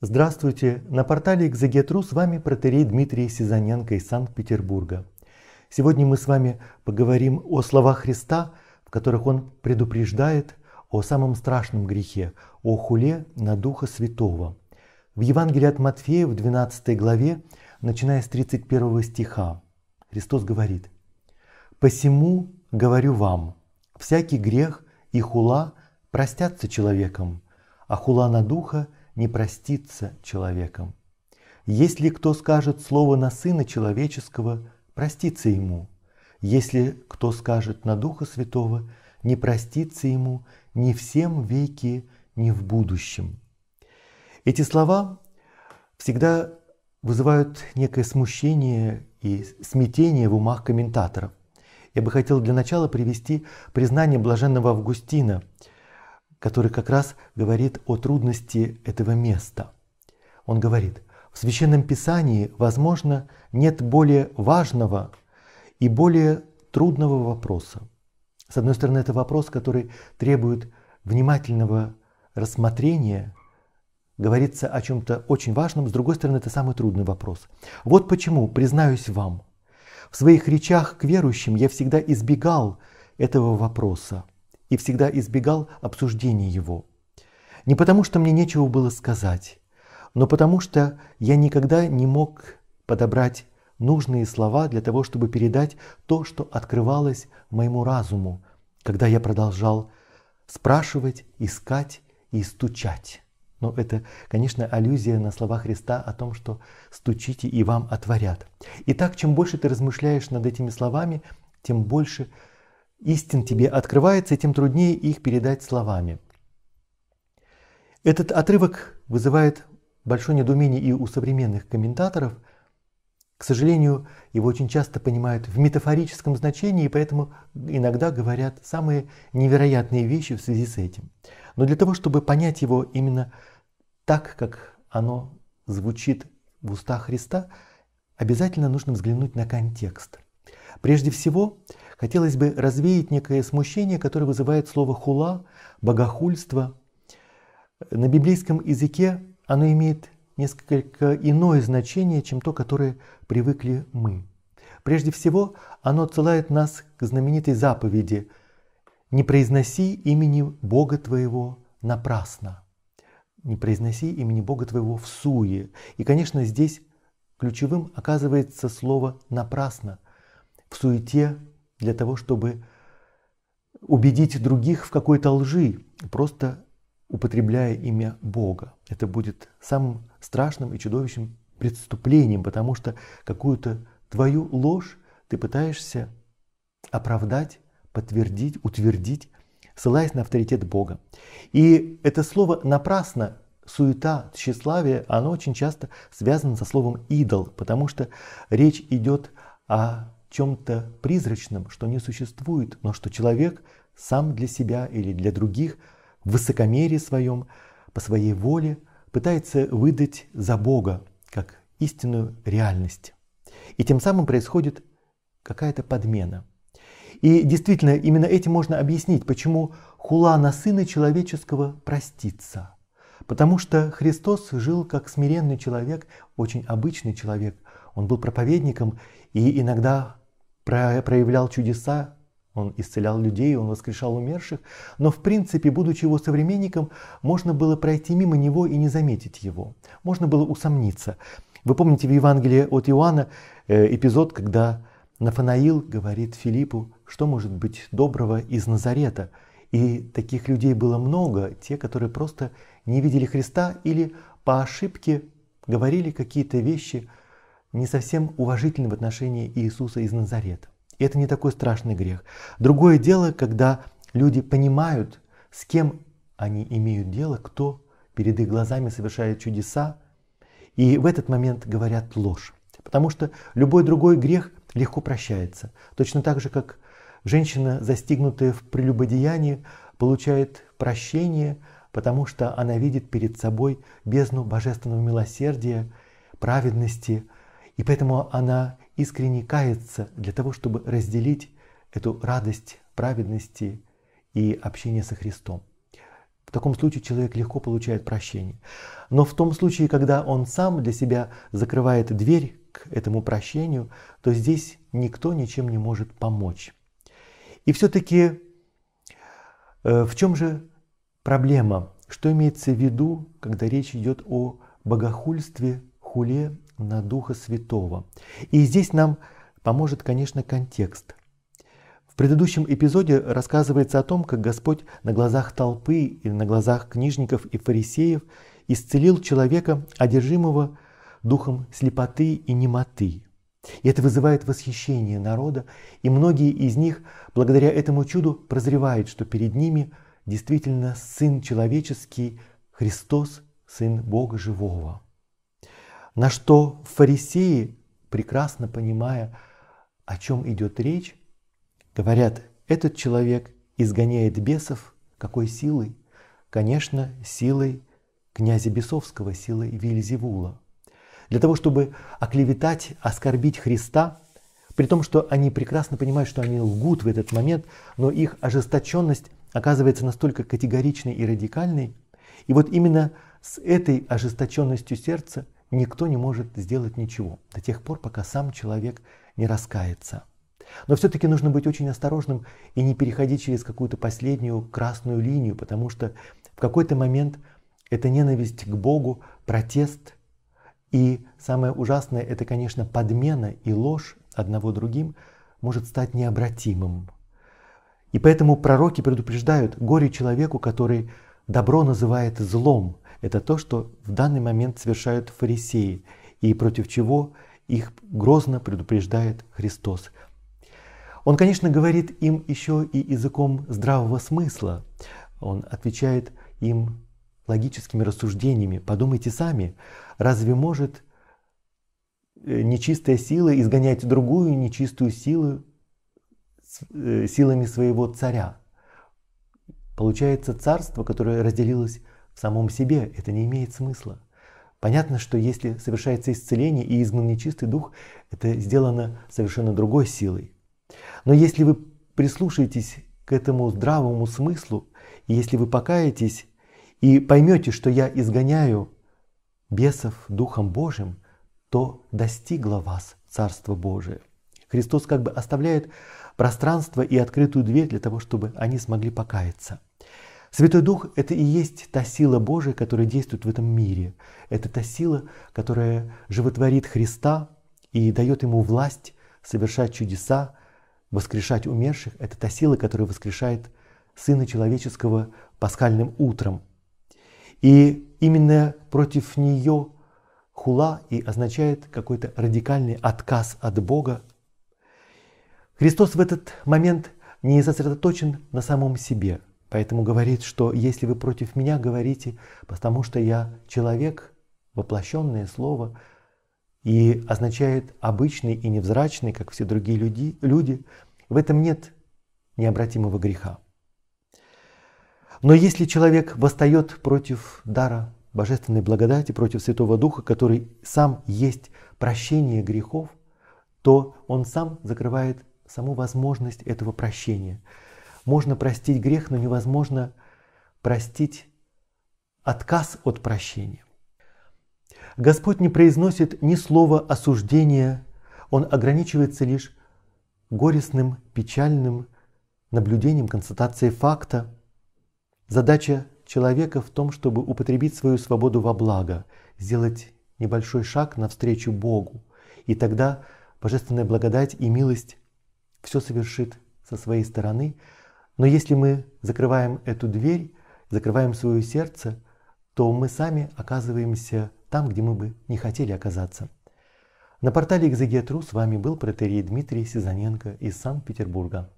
Здравствуйте! На портале «Экзегетру» с вами протерей Дмитрий Сизаненко из Санкт-Петербурга. Сегодня мы с вами поговорим о словах Христа, в которых он предупреждает о самом страшном грехе, о хуле на Духа Святого. В Евангелии от Матфея в 12 главе, начиная с 31 стиха, Христос говорит «Посему говорю вам, всякий грех и хула простятся человеком, а хула на Духа – не простится человеком. Если кто скажет слово на Сына Человеческого, простится ему. Если кто скажет на Духа Святого, не простится ему ни всем веки, ни в будущем. Эти слова всегда вызывают некое смущение и смятение в умах комментаторов. Я бы хотел для начала привести признание блаженного Августина – который как раз говорит о трудности этого места. Он говорит, в Священном Писании, возможно, нет более важного и более трудного вопроса. С одной стороны, это вопрос, который требует внимательного рассмотрения, говорится о чем-то очень важном, с другой стороны, это самый трудный вопрос. Вот почему, признаюсь вам, в своих речах к верующим я всегда избегал этого вопроса – и всегда избегал обсуждения его. Не потому, что мне нечего было сказать, но потому, что я никогда не мог подобрать нужные слова для того, чтобы передать то, что открывалось моему разуму, когда я продолжал спрашивать, искать и стучать. Но это, конечно, аллюзия на слова Христа о том, что «стучите и вам отворят». Итак, чем больше ты размышляешь над этими словами, тем больше истин тебе открывается, тем труднее их передать словами. Этот отрывок вызывает большое недоумение и у современных комментаторов. К сожалению, его очень часто понимают в метафорическом значении, и поэтому иногда говорят самые невероятные вещи в связи с этим. Но для того, чтобы понять его именно так, как оно звучит в устах Христа, обязательно нужно взглянуть на контекст – Прежде всего, хотелось бы развеять некое смущение, которое вызывает слово «хула», «богохульство». На библейском языке оно имеет несколько иное значение, чем то, которое привыкли мы. Прежде всего, оно отсылает нас к знаменитой заповеди «Не произноси имени Бога твоего напрасно». «Не произноси имени Бога твоего в суе». И, конечно, здесь ключевым оказывается слово «напрасно», в суете для того, чтобы убедить других в какой-то лжи, просто употребляя имя Бога. Это будет самым страшным и чудовищным преступлением, потому что какую-то твою ложь ты пытаешься оправдать, подтвердить, утвердить, ссылаясь на авторитет Бога. И это слово «напрасно», суета, тщеславие, оно очень часто связано со словом «идол», потому что речь идет о чем-то призрачном, что не существует, но что человек сам для себя или для других в высокомерии своем, по своей воле пытается выдать за Бога как истинную реальность. И тем самым происходит какая-то подмена. И действительно, именно этим можно объяснить, почему хула на Сына Человеческого простится. Потому что Христос жил как смиренный человек, очень обычный человек. Он был проповедником и иногда проявлял чудеса, он исцелял людей, он воскрешал умерших, но в принципе, будучи его современником, можно было пройти мимо него и не заметить его. Можно было усомниться. Вы помните в Евангелии от Иоанна э, эпизод, когда Нафанаил говорит Филиппу, что может быть доброго из Назарета. И таких людей было много, те, которые просто не видели Христа или по ошибке говорили какие-то вещи, не совсем уважительны в отношении Иисуса из Назарета. И это не такой страшный грех. Другое дело, когда люди понимают, с кем они имеют дело, кто перед их глазами совершает чудеса, и в этот момент говорят ложь. Потому что любой другой грех легко прощается. Точно так же, как женщина, застигнутая в прелюбодеянии, получает прощение, потому что она видит перед собой бездну божественного милосердия, праведности, и поэтому она искренне кается для того, чтобы разделить эту радость праведности и общения со Христом. В таком случае человек легко получает прощение. Но в том случае, когда он сам для себя закрывает дверь к этому прощению, то здесь никто ничем не может помочь. И все-таки э, в чем же проблема? Что имеется в виду, когда речь идет о богохульстве, хуле на Духа Святого. И здесь нам поможет, конечно, контекст. В предыдущем эпизоде рассказывается о том, как Господь на глазах толпы и на глазах книжников и фарисеев исцелил человека, одержимого духом слепоты и немоты. И это вызывает восхищение народа, и многие из них благодаря этому чуду прозревают, что перед ними действительно Сын Человеческий, Христос, Сын Бога Живого. На что фарисеи, прекрасно понимая, о чем идет речь, говорят, этот человек изгоняет бесов какой силой? Конечно, силой князя Бесовского, силой Вильзевула. Для того, чтобы оклеветать, оскорбить Христа, при том, что они прекрасно понимают, что они лгут в этот момент, но их ожесточенность оказывается настолько категоричной и радикальной. И вот именно с этой ожесточенностью сердца – никто не может сделать ничего до тех пор, пока сам человек не раскается. Но все-таки нужно быть очень осторожным и не переходить через какую-то последнюю красную линию, потому что в какой-то момент это ненависть к Богу, протест. И самое ужасное, это, конечно, подмена и ложь одного другим может стать необратимым. И поэтому пророки предупреждают горе человеку, который Добро называет злом. Это то, что в данный момент совершают фарисеи и против чего их грозно предупреждает Христос. Он, конечно, говорит им еще и языком здравого смысла. Он отвечает им логическими рассуждениями. Подумайте сами, разве может э, нечистая сила изгонять другую нечистую силу э, силами своего царя? Получается царство, которое разделилось в самом себе, это не имеет смысла. Понятно, что если совершается исцеление и изгнан нечистый дух, это сделано совершенно другой силой. Но если вы прислушаетесь к этому здравому смыслу, и если вы покаетесь и поймете, что я изгоняю бесов Духом Божьим, то достигло вас Царство Божие. Христос как бы оставляет пространство и открытую дверь для того, чтобы они смогли покаяться – Святой Дух – это и есть та сила Божия, которая действует в этом мире. Это та сила, которая животворит Христа и дает ему власть совершать чудеса, воскрешать умерших. Это та сила, которая воскрешает Сына Человеческого пасхальным утром. И именно против нее хула и означает какой-то радикальный отказ от Бога. Христос в этот момент не сосредоточен на самом себе – Поэтому говорит, что если вы против меня, говорите, потому что я человек, воплощенное слово, и означает обычный и невзрачный, как все другие люди, люди. В этом нет необратимого греха. Но если человек восстает против дара божественной благодати, против Святого Духа, который сам есть прощение грехов, то он сам закрывает саму возможность этого прощения. Можно простить грех, но невозможно простить отказ от прощения. Господь не произносит ни слова осуждения, он ограничивается лишь горестным, печальным наблюдением, констатацией факта. Задача человека в том, чтобы употребить свою свободу во благо, сделать небольшой шаг навстречу Богу. И тогда божественная благодать и милость все совершит со своей стороны, но если мы закрываем эту дверь, закрываем свое сердце, то мы сами оказываемся там, где мы бы не хотели оказаться. На портале «Экзегетру» с вами был протерей Дмитрий Сизаненко из Санкт-Петербурга.